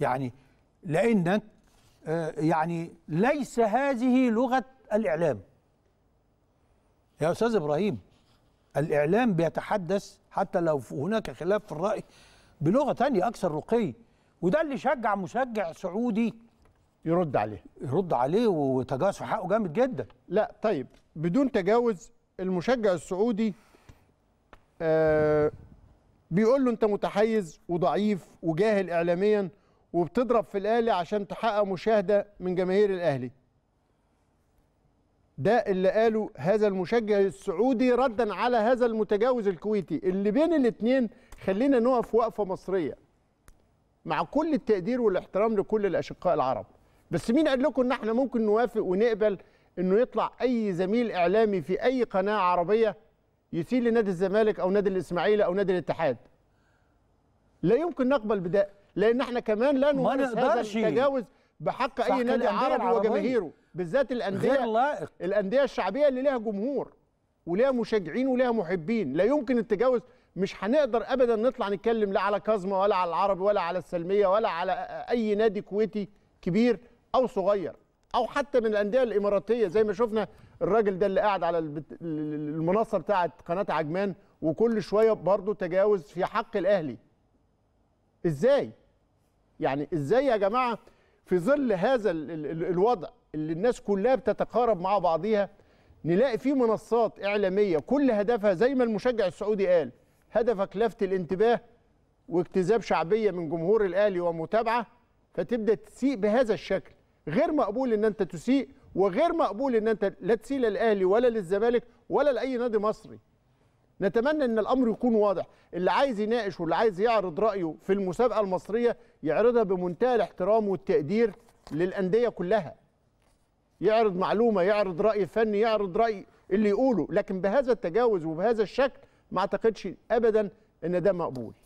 يعني لأن آه، يعني ليس هذه لغة الإعلام يا أستاذ إبراهيم الإعلام بيتحدث حتى لو هناك خلاف في الرأي بلغة تانية أكثر رقي وده اللي شجع مشجع سعودي يرد عليه يرد عليه وتجاوز في حقه جامد جدا لا طيب بدون تجاوز المشجع السعودي آه بيقول له انت متحيز وضعيف وجاهل اعلاميا وبتضرب في الاهلي عشان تحقق مشاهده من جماهير الاهلي ده اللي قاله هذا المشجع السعودي ردا على هذا المتجاوز الكويتي اللي بين الاثنين خلينا نقف وقفه مصريه مع كل التقدير والاحترام لكل الاشقاء العرب بس مين قال لكم ان احنا ممكن نوافق ونقبل انه يطلع اي زميل اعلامي في اي قناه عربيه يسيل لنادي الزمالك او نادي الاسماعيلي او نادي الاتحاد لا يمكن نقبل بده لان احنا كمان لا نمارس هذا التجاوز بحق اي نادي عربي وجماهيره بالذات الانديه لائق. الانديه الشعبيه اللي لها جمهور ولها مشجعين ولها محبين لا يمكن التجاوز مش هنقدر ابدا نطلع نتكلم لا على كاظمه ولا على العربي ولا على السلميه ولا على اي نادي كويتي كبير او صغير او حتى من الانديه الاماراتيه زي ما شفنا الراجل ده اللي قاعد على المنصه بتاعه قناه عجمان وكل شويه برضه تجاوز في حق الاهلي ازاي يعني ازاي يا جماعه في ظل هذا الوضع اللي الناس كلها بتتقارب مع بعضيها نلاقي في منصات اعلاميه كل هدفها زي ما المشجع السعودي قال هدفك لفت الانتباه واجتذاب شعبيه من جمهور الاهلي ومتابعه فتبدا تسيء بهذا الشكل غير مقبول ان انت تسيء وغير مقبول ان انت لا تسيء للاهلي ولا للزمالك ولا لاي نادي مصري نتمنى ان الامر يكون واضح اللي عايز يناقش واللي عايز يعرض رايه في المسابقه المصريه يعرضها بمنتهى الاحترام والتقدير للانديه كلها يعرض معلومه يعرض راي فني يعرض راي اللي يقوله لكن بهذا التجاوز وبهذا الشكل ما اعتقدش ابدا ان ده مقبول